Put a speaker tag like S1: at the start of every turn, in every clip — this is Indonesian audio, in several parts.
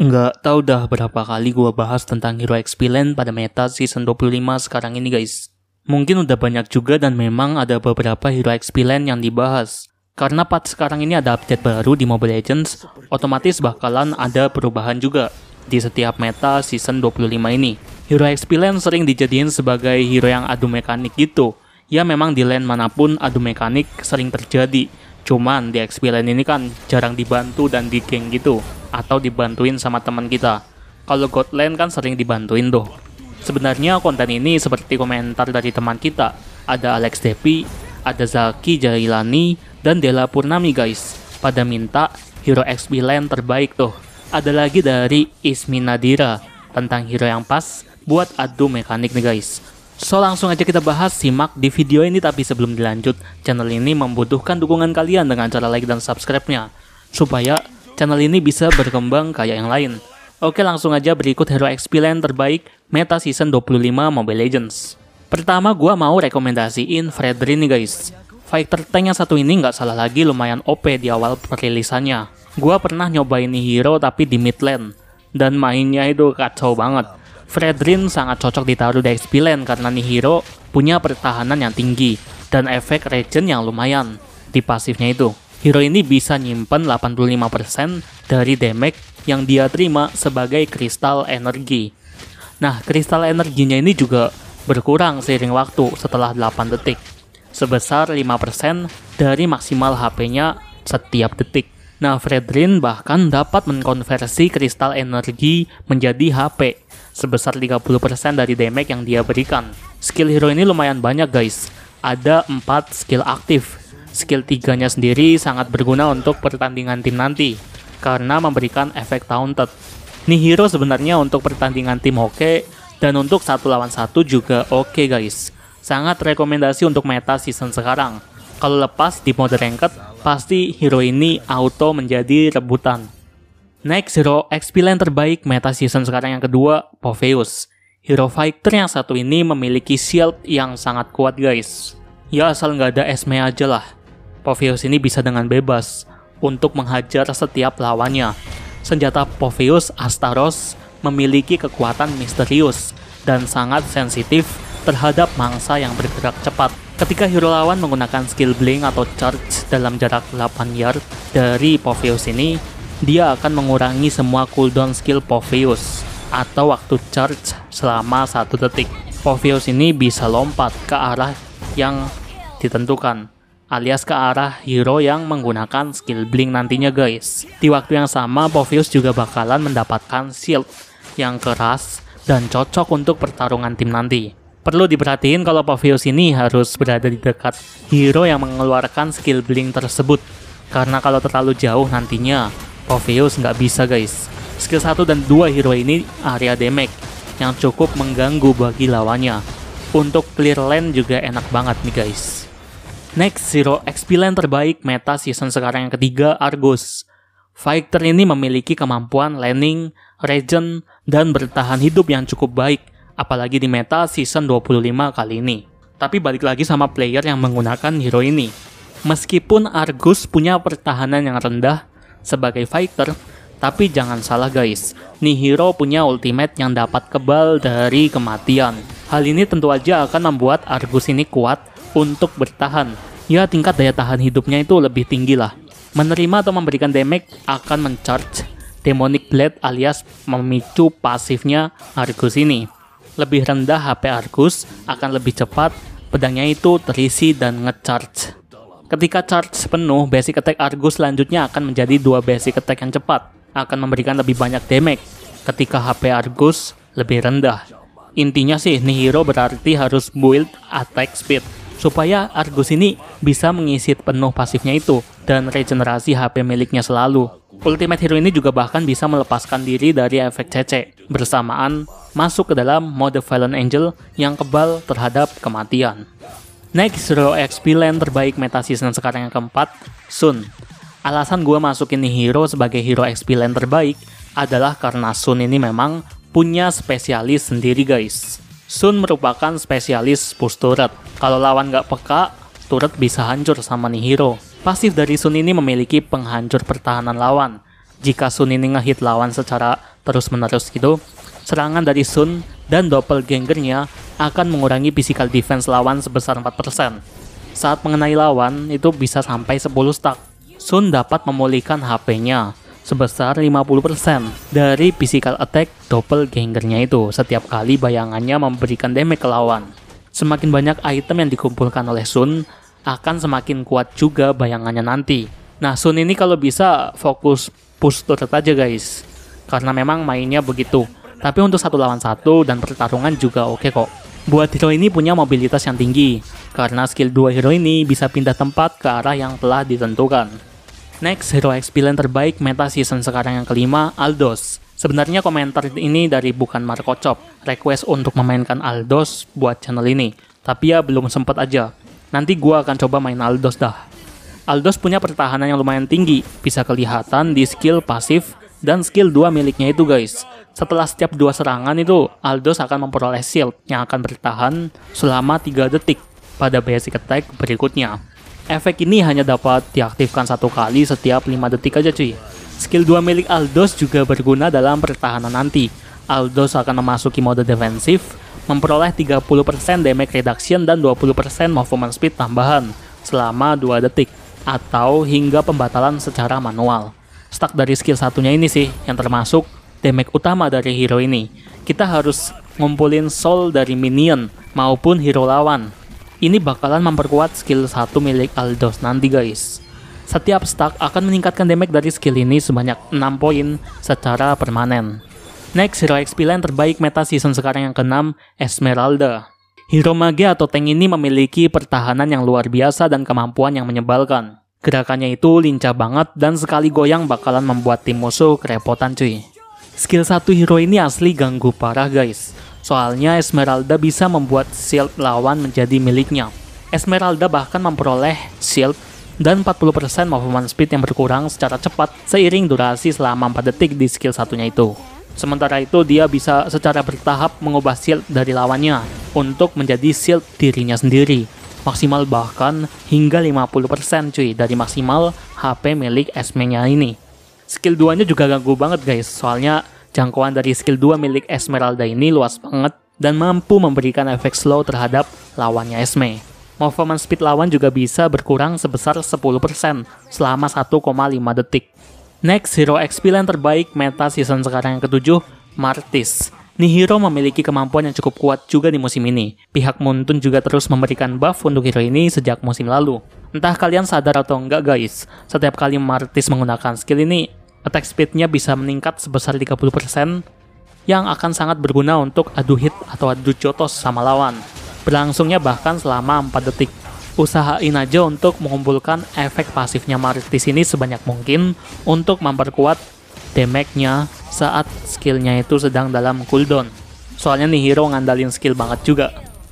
S1: Nggak tahu dah berapa kali gue bahas tentang Hero Land pada meta season 25 sekarang ini guys. Mungkin udah banyak juga dan memang ada beberapa Hero Land yang dibahas. Karena part sekarang ini ada update baru di Mobile Legends, otomatis bakalan ada perubahan juga di setiap meta season 25 ini. Hero Land sering dijadiin sebagai hero yang adu mekanik gitu. Ya memang di lane manapun adu mekanik sering terjadi, Cuman di XP lane ini kan jarang dibantu dan di geng gitu atau dibantuin sama teman kita. Kalau God lane kan sering dibantuin tuh. Sebenarnya konten ini seperti komentar dari teman kita. Ada Alex Depi, ada Zaki Jailani, dan Dela Purnami guys. Pada minta hero XP lane terbaik tuh. Ada lagi dari Ismi Nadira tentang hero yang pas buat adu mekanik nih guys. So langsung aja kita bahas simak di video ini tapi sebelum dilanjut channel ini membutuhkan dukungan kalian dengan cara like dan subscribe-nya supaya channel ini bisa berkembang kayak yang lain. Oke langsung aja berikut hero XP lane terbaik meta season 25 Mobile Legends. Pertama gua mau rekomendasiin Fredrin nih guys. Fighter tank yang satu ini nggak salah lagi lumayan OP di awal perilisannya. Gua pernah nyobain hero tapi di mid lane dan mainnya itu kacau banget Fredrin sangat cocok ditaruh di XP lane karena Nihiro punya pertahanan yang tinggi dan efek regen yang lumayan di pasifnya itu. Hero ini bisa nyimpen 85% dari damage yang dia terima sebagai kristal energi. Nah, kristal energinya ini juga berkurang seiring waktu setelah 8 detik, sebesar 5% dari maksimal HP-nya setiap detik. Nah, Fredrin bahkan dapat mengkonversi kristal energi menjadi HP sebesar 30% dari damage yang dia berikan. Skill hero ini lumayan banyak guys. Ada 4 skill aktif. Skill 3-nya sendiri sangat berguna untuk pertandingan tim nanti karena memberikan efek taunted. Nih hero sebenarnya untuk pertandingan tim oke dan untuk satu lawan satu juga oke guys. Sangat rekomendasi untuk meta season sekarang. Kalau lepas di mode ranked pasti hero ini auto menjadi rebutan. Next, hero XP lane terbaik meta season sekarang yang kedua, Poveus. Hero fighter yang satu ini memiliki shield yang sangat kuat guys. Ya asal nggak ada Esme aja lah. Poveus ini bisa dengan bebas untuk menghajar setiap lawannya. Senjata Poveus Astaros memiliki kekuatan misterius dan sangat sensitif terhadap mangsa yang bergerak cepat. Ketika hero lawan menggunakan skill Blink atau Charge dalam jarak 8 yard dari Poveus ini, dia akan mengurangi semua cooldown skill Poveus atau waktu charge selama satu detik. Poveus ini bisa lompat ke arah yang ditentukan alias ke arah hero yang menggunakan skill blink nantinya guys. Di waktu yang sama, Poveus juga bakalan mendapatkan shield yang keras dan cocok untuk pertarungan tim nanti. Perlu diperhatiin kalau Pavius ini harus berada di dekat hero yang mengeluarkan skill blink tersebut, karena kalau terlalu jauh nantinya, Pavius nggak bisa guys. Skill 1 dan 2 hero ini area damage, yang cukup mengganggu bagi lawannya. Untuk clear lane juga enak banget nih guys. Next, hero XP lane terbaik meta season sekarang yang ketiga, Argus. Fighter ini memiliki kemampuan laning, regen, dan bertahan hidup yang cukup baik, apalagi di meta season 25 kali ini. Tapi balik lagi sama player yang menggunakan hero ini. Meskipun Argus punya pertahanan yang rendah sebagai fighter, tapi jangan salah guys, hero punya ultimate yang dapat kebal dari kematian. Hal ini tentu aja akan membuat Argus ini kuat untuk bertahan. Ya tingkat daya tahan hidupnya itu lebih tinggi lah. Menerima atau memberikan damage akan mencharge Demonic Blade alias memicu pasifnya Argus ini lebih rendah HP Argus akan lebih cepat pedangnya itu terisi dan ngecharge. Ketika charge penuh, basic attack Argus selanjutnya akan menjadi dua basic attack yang cepat, akan memberikan lebih banyak damage ketika HP Argus lebih rendah. Intinya sih, nih hero berarti harus build attack speed, supaya Argus ini bisa mengisi penuh pasifnya itu, dan regenerasi HP miliknya selalu. Ultimate Hero ini juga bahkan bisa melepaskan diri dari efek CC, bersamaan masuk ke dalam mode Fallen Angel yang kebal terhadap kematian. Next, Hero XP lane terbaik meta season sekarang yang keempat, Sun. Alasan gue masukin Hero sebagai Hero XP lane terbaik adalah karena Sun ini memang punya spesialis sendiri guys. Sun merupakan spesialis push turret. Kalau lawan nggak peka, turret bisa hancur sama nih hero. Pasif dari Sun ini memiliki penghancur pertahanan lawan. Jika Sun ini ngehit lawan secara terus-menerus gitu, serangan dari Sun dan doppelgangernya akan mengurangi physical defense lawan sebesar 4%. Saat mengenai lawan, itu bisa sampai 10 stack. Sun dapat memulihkan HP-nya sebesar 50% dari physical attack doppelgangernya itu setiap kali bayangannya memberikan damage ke lawan. Semakin banyak item yang dikumpulkan oleh Sun, akan semakin kuat juga bayangannya nanti. Nah, Sun ini kalau bisa fokus push turret aja guys, karena memang mainnya begitu. Tapi untuk satu lawan satu dan pertarungan juga oke okay kok. Buat hero ini punya mobilitas yang tinggi, karena skill dua hero ini bisa pindah tempat ke arah yang telah ditentukan. Next, hero XP terbaik meta season sekarang yang kelima, Aldos. Sebenarnya komentar ini dari bukan Marco Chop, request untuk memainkan Aldos buat channel ini. Tapi ya belum sempat aja, Nanti gue akan coba main Aldos dah. Aldos punya pertahanan yang lumayan tinggi, bisa kelihatan di skill pasif dan skill 2 miliknya itu guys. Setelah setiap dua serangan itu, Aldos akan memperoleh shield yang akan bertahan selama 3 detik pada basic attack berikutnya. Efek ini hanya dapat diaktifkan satu kali setiap 5 detik aja cuy. Skill 2 milik Aldos juga berguna dalam pertahanan nanti. Aldos akan memasuki mode defensif memperoleh 30% damage reduction dan 20% movement speed tambahan selama 2 detik atau hingga pembatalan secara manual. Stack dari skill satunya ini sih yang termasuk damage utama dari hero ini. Kita harus ngumpulin soul dari minion maupun hero lawan. Ini bakalan memperkuat skill 1 milik Aldos nanti guys. Setiap stack akan meningkatkan damage dari skill ini sebanyak 6 poin secara permanen. Next, hero XP lain terbaik meta season sekarang yang keenam, Esmeralda. Hero mage atau tank ini memiliki pertahanan yang luar biasa dan kemampuan yang menyebalkan. Gerakannya itu lincah banget dan sekali goyang bakalan membuat tim musuh kerepotan cuy. Skill satu hero ini asli ganggu parah guys. Soalnya Esmeralda bisa membuat shield lawan menjadi miliknya. Esmeralda bahkan memperoleh shield dan 40% movement speed yang berkurang secara cepat seiring durasi selama 4 detik di skill satunya itu. Sementara itu dia bisa secara bertahap mengubah shield dari lawannya untuk menjadi shield dirinya sendiri. Maksimal bahkan hingga 50% cuy dari maksimal HP milik Esme-nya ini. Skill 2-nya juga ganggu banget guys, soalnya jangkauan dari skill 2 milik Esmeralda ini luas banget dan mampu memberikan efek slow terhadap lawannya Esme. Movement speed lawan juga bisa berkurang sebesar 10% selama 1,5 detik. Next, hero XP lane terbaik meta season sekarang yang ketujuh, Martis. hero memiliki kemampuan yang cukup kuat juga di musim ini. Pihak Moonton juga terus memberikan buff untuk hero ini sejak musim lalu. Entah kalian sadar atau enggak guys, setiap kali Martis menggunakan skill ini, attack speednya bisa meningkat sebesar 30% yang akan sangat berguna untuk adu hit atau adu jotos sama lawan. Berlangsungnya bahkan selama 4 detik usahain aja untuk mengumpulkan efek pasifnya Marit di sini sebanyak mungkin untuk memperkuat damage-nya saat skillnya itu sedang dalam cooldown. Soalnya nih hero ngandalin skill banget juga.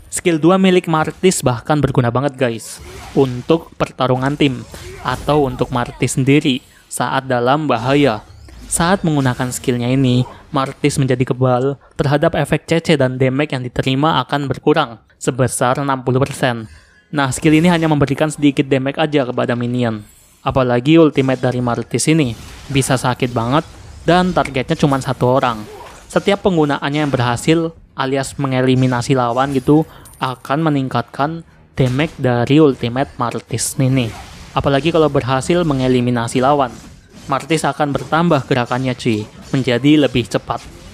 S1: Skill 2 milik Martis bahkan berguna banget guys untuk pertarungan tim atau untuk Martis sendiri saat dalam bahaya. Saat menggunakan skillnya ini, Martis menjadi kebal terhadap efek CC dan damage yang diterima akan berkurang sebesar 60% Nah, skill ini hanya memberikan sedikit damage aja kepada minion. Apalagi ultimate dari Martis ini, bisa sakit banget dan targetnya cuma satu orang. Setiap penggunaannya yang berhasil alias mengeliminasi lawan gitu akan meningkatkan damage dari ultimate Martis ini. Apalagi kalau berhasil mengeliminasi lawan. Martis akan bertambah gerakannya cuy, menjadi lebih cepat.